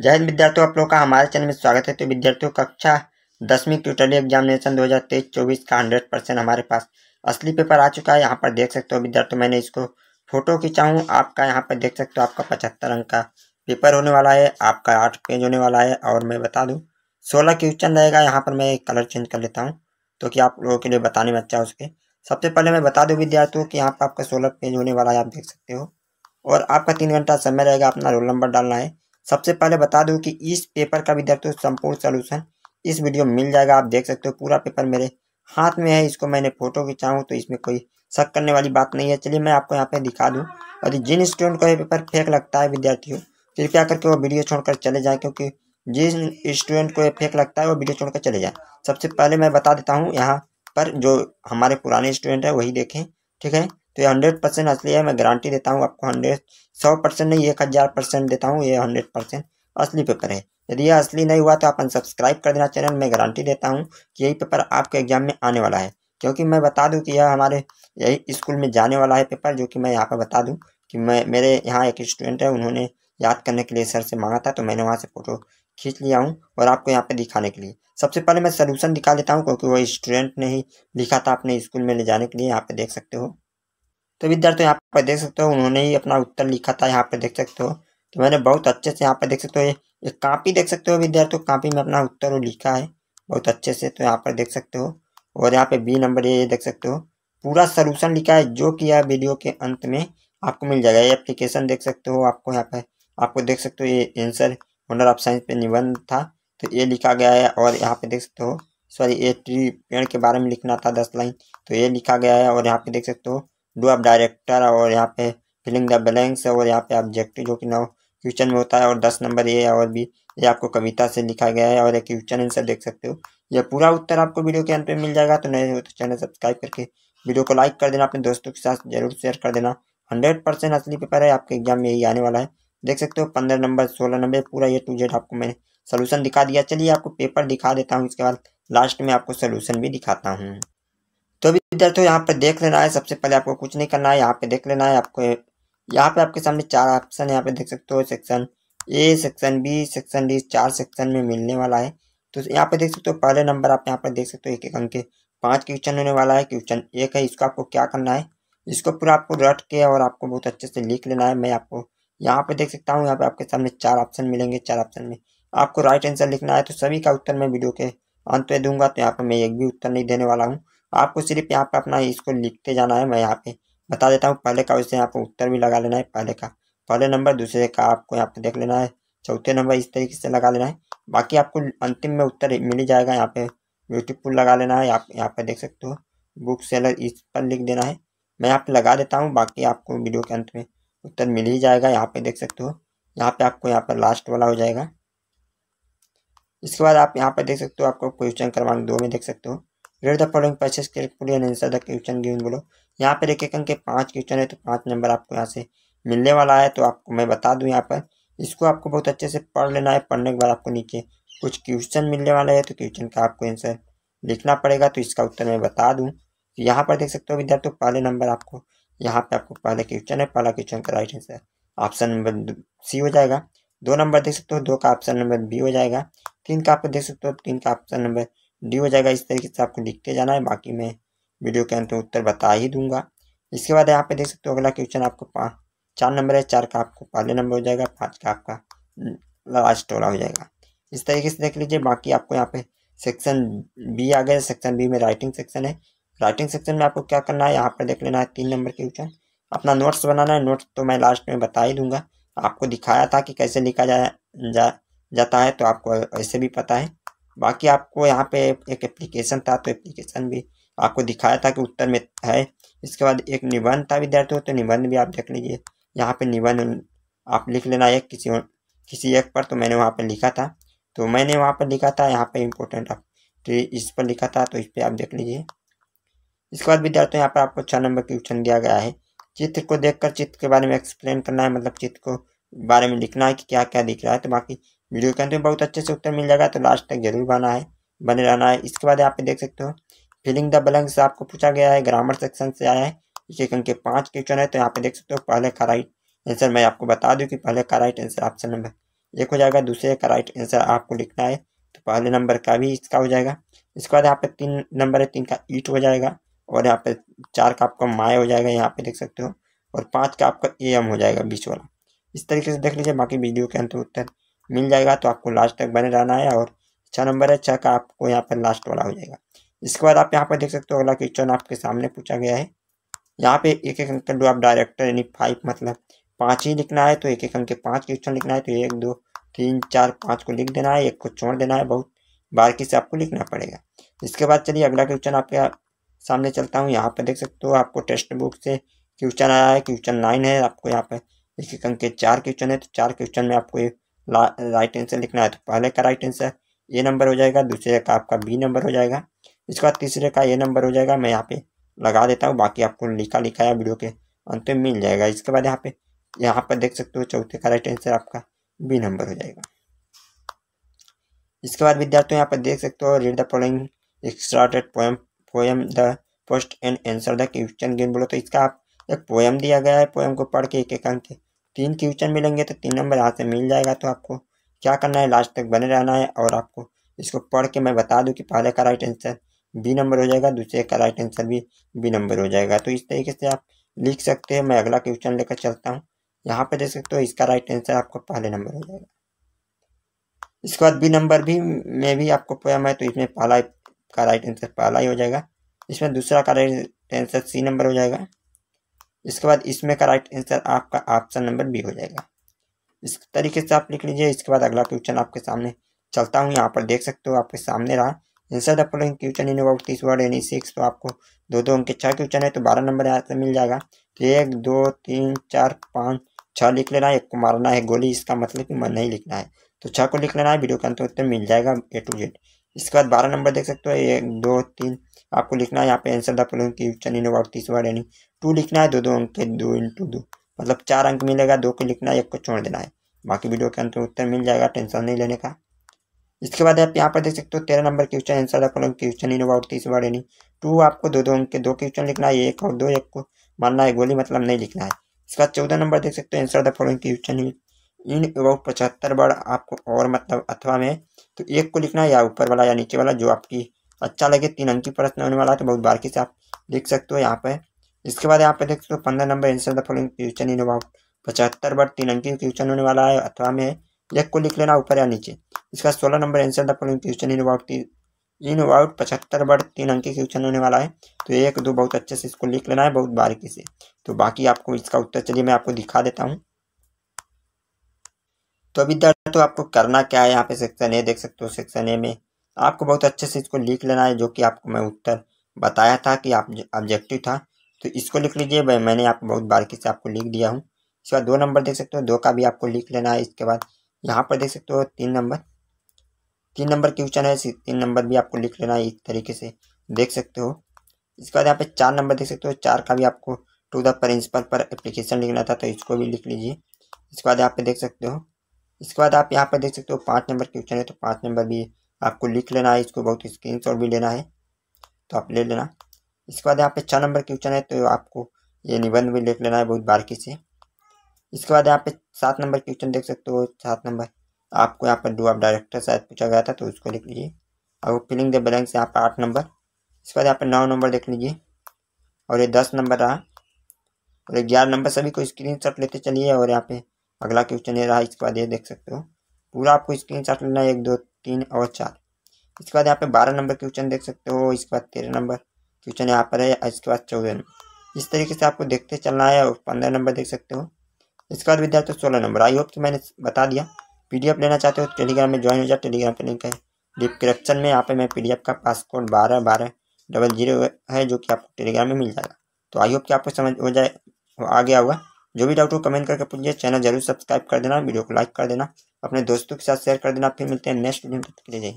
जय हिंद विद्यार्थियों आप लोग का हमारे चैनल में स्वागत है तो विद्यार्थियों कक्षा दसवीं ट्यूटरी एग्जामिनेशन 2023-24 का 100 परसेंट हमारे पास असली पेपर आ चुका है यहाँ पर देख सकते हो विद्यार्थियों मैंने इसको फोटो खींचा हूँ आपका यहाँ पर देख सकते हो आपका पचहत्तर अंक का पेपर होने वाला है आपका आठ पेज होने वाला है और मैं बता दूँ सोलह क्वेश्चन रहेगा यहाँ पर मैं कलर चेंज कर लेता हूँ तो कि आप लोगों के लिए बताने में अच्छा उसके सबसे पहले मैं बता दूँ विद्यार्थियों कि यहाँ पर आपका सोलह पेज होने वाला है आप देख सकते हो और आपका तीन घंटा समय रहेगा अपना रोल नंबर डालना है सबसे पहले बता दूं कि इस पेपर का भी दोस्तों संपूर्ण सोल्यूशन इस वीडियो में मिल जाएगा आप देख सकते हो पूरा पेपर मेरे हाथ में है इसको मैंने फोटो खिंचाऊँ हूँ तो इसमें कोई शक करने वाली बात नहीं है चलिए मैं आपको यहाँ पे दिखा दूँ और जिन स्टूडेंट को ये पेपर फेक लगता है विद्यार्थियों कृपया करके वो वीडियो छोड़कर चले जाए क्योंकि जिस स्टूडेंट को ये फेक लगता है वो वीडियो छोड़कर चले जाए सबसे पहले मैं बता देता हूँ यहाँ पर जो हमारे पुराने स्टूडेंट हैं वही देखें ठीक है तो ये हंड्रेड परसेंट असली है मैं गारंटी देता हूँ आपको हंड्रेड सौ परसेंट नहीं एक हज़ार परसेंट देता हूँ ये हंड्रेड परसेंट असली पेपर है यदि यह असली नहीं हुआ तो आप अनसब्सक्राइब कर देना चैनल मैं गारंटी देता हूँ कि यही पेपर आपके एग्जाम में आने वाला है क्योंकि मैं बता दूँ कि यह हमारे यही स्कूल में जाने वाला है पेपर जो कि मैं यहाँ पर बता दूँ कि मैं मेरे यहाँ एक स्टूडेंट है उन्होंने याद करने के लिए सर से मांगा था तो मैंने वहाँ से फ़ोटो खींच लिया हूँ और आपको यहाँ पे दिखाने के लिए सबसे पहले मैं सोल्यूशन दिखा देता हूँ क्योंकि वो स्टूडेंट ने ही लिखा था अपने स्कूल में ले जाने के लिए यहाँ पे देख सकते हो तो विद्यार्थी यहाँ पर देख सकते हो उन्होंने ही अपना उत्तर लिखा था यहाँ पर देख सकते हो तो मैंने बहुत अच्छे से यहाँ पर देख सकते हो ये कापी देख सकते हो विद्यार्थियों कापी में अपना उत्तर लिखा है बहुत अच्छे से तो यहाँ पर देख सकते हो और यहाँ पे बी नंबर ये देख सकते हो पूरा सोल्यूशन लिखा है जो कि यह वीडियो के अंत में आपको मिल जाएगा ये एप्लीकेशन देख सकते हो आपको यहाँ पे आपको देख सकते हो ये आंसर ऑनर ऑफ साइंस पे निबंध था तो ये लिखा गया है और यहाँ पे देख सकते हो सॉरी ये ट्री पेड़ के बारे में लिखना था दस लाइन तो ये लिखा गया है और यहाँ पे देख सकते हो डू आप डायरेक्टर और यहाँ पे फिलिंग द ब्लैंक्स और यहाँ पे ऑब्जेक्टिव जो कि नौ क्वेश्चन में होता है और दस नंबर ये और भी ये आपको कविता से लिखा गया है और एक क्वेश्चन आंसर देख सकते हो यह पूरा उत्तर आपको वीडियो के अंत में मिल जाएगा तो नए हो तो चैनल सब्सक्राइब करके वीडियो को लाइक कर देना अपने दोस्तों के साथ जरूर शेयर कर देना हंड्रेड परसेंट असली पेपर है आपके एग्जाम में यही आने वाला है देख सकते हो पंद्रह नंबर सोलह नंबर पूरा ये टू जेड आपको मैंने सोल्यूशन दिखा दिया चलिए आपको पेपर दिखा देता हूँ इसके बाद लास्ट में आपको सोल्यूशन भी दिखाता हूँ तो अभी विद्यार्थियों यहाँ पर देख लेना है सबसे पहले आपको कुछ नहीं करना है यहाँ पे देख लेना है आपको यहाँ पे आपके सामने चार ऑप्शन यहाँ पे देख सकते हो section A section B section D चार सेक्शन में मिलने वाला है तो यहाँ पे देख सकते हो पहले नंबर आप यहाँ पर देख सकते हो एक एक अंक के क्वेश्चन होने वाला है क्वेश्चन एक है इसको आपको क्या करना है इसको पूरा आपको रट के और आपको बहुत अच्छे से लिख लेना है मैं आपको यहाँ पे देख सकता हूँ यहाँ पे आपके सामने चार ऑप्शन मिलेंगे चार ऑप्शन में आपको राइट आंसर लिखना है तो सभी का उत्तर मैं वीडियो के अंत में दूंगा तो यहाँ पर मैं एक भी उत्तर नहीं देने वाला हूँ आपको सिर्फ यहाँ पे अपना इसको लिखते जाना है मैं यहाँ पे बता देता हूँ पहले का वैसे यहाँ पे उत्तर भी लगा लेना है पहले का पहले नंबर दूसरे का आपको यहाँ पे देख लेना है चौथे नंबर इस तरीके से लगा लेना है बाकी आपको अंतिम में उत्तर मिल ही जाएगा यहाँ पे ब्यूटीफुल लगा लेना है आप यहाँ पे देख सकते हो बुक सेलर इस पर लिख देना है मैं यहाँ पे लगा देता हूँ बाकी आपको वीडियो के अंत में उत्तर मिल ही जाएगा यहाँ पे देख सकते हो यहाँ पे आपको यहाँ पर लास्ट वाला हो जाएगा इसके बाद आप यहाँ पर देख सकते हो आपको क्वेश्चन क्रमांक दो में देख सकते हो रेड द फॉलोइंग पैसेज के and answer the question given बोलो यहाँ पे देखिए अंक पाँच क्वेश्चन है तो पाँच नंबर आपको यहाँ से मिलने वाला है तो आपको मैं बता दूँ यहाँ पर इसको आपको बहुत अच्छे से पढ़ लेना है पढ़ने के बाद आपको नीचे कुछ क्वेश्चन मिलने वाला है तो क्वेश्चन का आपको आंसर लिखना पड़ेगा तो इसका उत्तर मैं बता दूँ तो यहाँ पर देख सकते हो विद्यार्थियों पहले नंबर आपको यहाँ पर आपको पहला क्वेश्चन है पहला क्वेश्चन का right answer option number C हो जाएगा दो नंबर देख सकते हो दो का ऑप्शन नंबर बी हो जाएगा तीन का आप देख सकते हो तीन का ऑप्शन नंबर डी हो जाएगा इस तरीके से आपको लिखते जाना है बाकी मैं वीडियो के अंत में उत्तर बता ही दूंगा इसके बाद यहाँ पे देख सकते हो अगला क्वेश्चन आपको चार नंबर है चार का आपको पहले नंबर हो जाएगा पाँच का आपका लास्ट टोला हो जाएगा इस तरीके से देख लीजिए बाकी आपको यहाँ पे सेक्शन बी आ गया सेक्शन बी में राइटिंग सेक्शन है राइटिंग सेक्शन में आपको क्या करना है यहाँ पर देख लेना है तीन नंबर के क्वेश्चन अपना नोट्स बनाना है नोट्स तो मैं लास्ट में बता ही दूंगा आपको दिखाया था कि कैसे लिखा जा, जा जाता है तो आपको ऐसे भी पता है बाकी आपको यहाँ पे एक एप्लीकेशन था तो एप्लीकेशन भी आपको दिखाया था कि उत्तर में है इसके बाद एक निबंध था विद्यार्थियों तो निबंध भी आप देख लीजिए यहाँ पे निबंध आप लिख लेना एक किसी किसी एक पर तो मैंने वहाँ पर लिखा था तो मैंने वहाँ पर लिखा था यहाँ पर इम्पोर्टेंट आप इस पर लिखा था तो इस पर आप देख लीजिए इसके बाद विद्यार्थियों यहाँ पर आपको छः नंबर क्वेश्चन दिया गया है चित्र को देखकर चित्र के बारे में एक्सप्लेन करना है मतलब चित्र को बारे में लिखना है कि क्या क्या दिख रहा है तो बाकी वीडियो के अंत में बहुत अच्छे से उत्तर मिल जाएगा तो लास्ट तक जरूर बना है बने रहना है इसके बाद यहाँ पे देख सकते हो फिलिंग द बलंग्स आपको पूछा गया है ग्रामर सेक्शन से आया है सेकंड के पाँच क्वेश्चन है तो यहाँ पे देख सकते हो पहले का राइट आंसर मैं आपको बता दूँ कि पहले का राइट आंसर ऑप्शन नंबर एक हो जाएगा दूसरे का राइट आंसर आपको लिखना है तो पहले नंबर का भी इसका हो जाएगा इसके बाद यहाँ पे तीन नंबर है तीन का ईट हो जाएगा और यहाँ पे चार का आपका माए हो जाएगा यहाँ पे देख सकते हो और पाँच का आपका ए एम हो जाएगा बीच वाला इस तरीके से देख लीजिए बाकी वीडियो के अंत उत्तर मिल जाएगा तो आपको लास्ट तक बने रहना है और छः नंबर है छः का आपको यहाँ पर लास्ट वाला हो जाएगा इसके बाद आप यहाँ पर देख सकते हो अगला क्वेश्चन आपके सामने पूछा गया है यहाँ पे एक एक अंक दो आप डायरेक्टर यानी फाइव मतलब पाँच ही लिखना है तो एक एक अंक के पाँच क्वेश्चन लिखना है तो एक दो तीन चार पाँच को लिख देना है एक को छोड़ देना है बहुत बारीकी से आपको लिखना पड़ेगा इसके बाद चलिए अगला क्वेश्चन आपके सामने चलता हूँ यहाँ पर देख सकते हो आपको टेक्स्ट बुक से क्वेश्चन आया है क्वेश्चन नाइन है आपको यहाँ पर एक एक अंक के चार क्वेश्चन है तो चार क्वेश्चन में आपको राइट आंसर लिखना है तो पहले का राइट आंसर ए नंबर हो जाएगा दूसरे का आपका बी नंबर हो जाएगा इसके बाद तीसरे का ए नंबर हो जाएगा मैं यहाँ पे लगा देता हूँ बाकी आपको लिखा या वीडियो के अंत में मिल जाएगा इसके बाद यहाँ पे यहाँ पर देख सकते हो चौथे का राइट आंसर आपका बी नंबर हो जाएगा इसके बाद विद्यार्थियों यहाँ पर देख सकते हो read the following extracted poem poem the first and answer the question given बोलो तो इसका आप एक पोएम दिया गया है पोएम को पढ़ के एक एक अंक तीन क्वेश्चन मिलेंगे तो तीन नंबर यहाँ से मिल जाएगा तो आपको क्या करना है लास्ट तक बने रहना है और आपको इसको पढ़ के मैं बता दूँ कि पहले का राइट आंसर बी नंबर हो जाएगा दूसरे का राइट आंसर भी बी नंबर हो जाएगा तो इस तरीके से आप लिख सकते हैं मैं अगला क्वेश्चन लेकर चलता हूँ यहाँ पर देख सकते हो इसका राइट आंसर आपको पहले नंबर हो जाएगा इसके बाद बी नंबर भी में भी आपको पोया है तो इसमें पहला का राइट आंसर पहला ही हो जाएगा इसमें दूसरा का राइट आंसर सी नंबर हो जाएगा इसके बाद इसमें करेक्ट आंसर आपका ऑप्शन नंबर बी हो जाएगा इस तरीके से आप लिख लीजिए इसके बाद अगला क्वेश्चन आपके सामने चलता हूँ यहाँ पर देख सकते हो आपके सामने रहा answer the question in about तीस वर्ड एनी सिक्स तो आपको दो दो उनके छः क्वेश्चन है तो बारह नंबर यहाँ से मिल जाएगा तो एक दो तीन चार पाँच छः लिख लेना है एक को मारना है गोली इसका मतलब कि मन नहीं लिखना है तो छः को लिख लेना है वीडियो के अंत उत्तर मिल जाएगा ए टू जेड इसके बाद बारह नंबर देख सकते हो एक दो तीन आपको लिखना है यहाँ पे answer the following question in और तीस वर्ड यानी टू लिखना है दो दो अंक के दो इंटू दो मतलब चार अंक मिलेगा दो को लिखना है एक को छोड़ देना है बाकी वीडियो के अंत में उत्तर मिल जाएगा टेंशन नहीं लेने का इसके बाद आप यहाँ पर देख सकते हो तेरह नंबर question answer the following question in और तीस वर्ड यानी टू आपको दो दो अंक के दो क्वेश्चन लिखना है एक और दो एक को मानना है गोली मतलब नहीं लिखना है इसके बाद चौदह नंबर देख सकते हो answer the following question in about पचहत्तर वर्ड आपको और मतलब अथवा में तो एक को लिखना है या ऊपर वाला या नीचे वाला जो आपकी अच्छा लगे तीन अंक की प्रश्न होने वाला है तो बहुत बारीकी से आप लिख सकते हो यहाँ पे इसके बाद यहाँ पे देख सकते हो पंद्रह number answer the following question in about पचहत्तर वर्ड तीन अंक क्वेश्चन होने वाला है अथवा में एक को लिख लेना ऊपर या नीचे इसका सोलह number answer the following question in about in about पचहत्तर वर्ड तीन अंक के क्वेश्चन होने वाला है तो एक दो बहुत अच्छे से इसको लिख लेना है बहुत बारीकी से तो बाकी आपको इसका उत्तर चलिए मैं आपको दिखा देता हूँ तो अभी दर्द तो आपको करना क्या है यहाँ पे सेक्शन ए देख सकते हो सेक्शन ए में आपको बहुत अच्छे से इसको लिख लेना है जो कि आपको मैं उत्तर बताया था कि आप ऑब्जेक्टिव था तो इसको लिख लीजिए भाई मैंने आपको बहुत बारीकी से आपको लिख दिया हूँ इसके बाद दो नंबर देख सकते हो दो का भी आपको लिख लेना है इसके बाद यहाँ पर देख सकते हो तीन नंबर तीन नंबर क्वेश्चन है तीन नंबर भी आपको लिख लेना है इस तरीके से देख सकते हो इसके बाद यहाँ पे चार नंबर देख सकते हो चार का भी आपको टू द प्रिंसिपल पर एप्लीकेशन लिखना था तो इसको भी लिख लीजिए इसके बाद यहाँ पे देख सकते हो इसके बाद आप यहाँ पर देख सकते हो पाँच नंबर क्वेश्चन है तो पाँच नंबर भी आपको लिख लेना है इसको बहुत स्क्रीन शॉट भी लेना है तो आप ले लेना इसके बाद यहाँ पे छः नंबर क्वेश्चन है तो आपको ये निबंध भी लिख लेना है बहुत बारीकी से इसके बाद यहाँ पे सात नंबर क्वेश्चन देख सकते हो सात नंबर आपको यहाँ पर डू आप डायरेक्टर शायद पूछा गया था तो उसको लिख लीजिए और फिलिंग द बैलेंस यहाँ पर आठ नंबर इसके बाद यहाँ पर नौ नंबर देख लीजिए और ये दस नंबर रहा और ग्यारह नंबर सभी को स्क्रीन शॉट लेते चलिए और यहाँ पर अगला क्वेश्चन ये रहा इसके बाद ये देख सकते हो पूरा आपको स्क्रीन शॉट लेना है एक दो तीन और चार इसके बाद यहाँ पे बारह नंबर क्वेश्चन देख सकते हो इसके बाद तेरह नंबर क्वेश्चन यहाँ पर है इसके बाद चौदह नंबर इस तरीके से आपको देखते चलना है और पंद्रह नंबर देख सकते हो इसके बाद विद्यार्थी सोलह नंबर आई होप कि मैंने बता दिया पी लेना चाहते हो टेलीग्राम में ज्वाइन हो जाए टेलीग्राम पर लिंक है डिस्क्रिप्शन में यहाँ पे मैं पी का पासकोड बारह बारह डबल जीरो है जो कि आपको टेलीग्राम में मिल जाएगा तो आई होप कि आपको समझ हो जाए आ गया होगा जो भी डाउट हो कमेंट करके पूछिए चैनल जरूर सब्सक्राइब कर देना वीडियो को लाइक कर देना अपने दोस्तों के साथ शेयर कर देना फिर मिलते हैं नेक्स्ट वीडियो में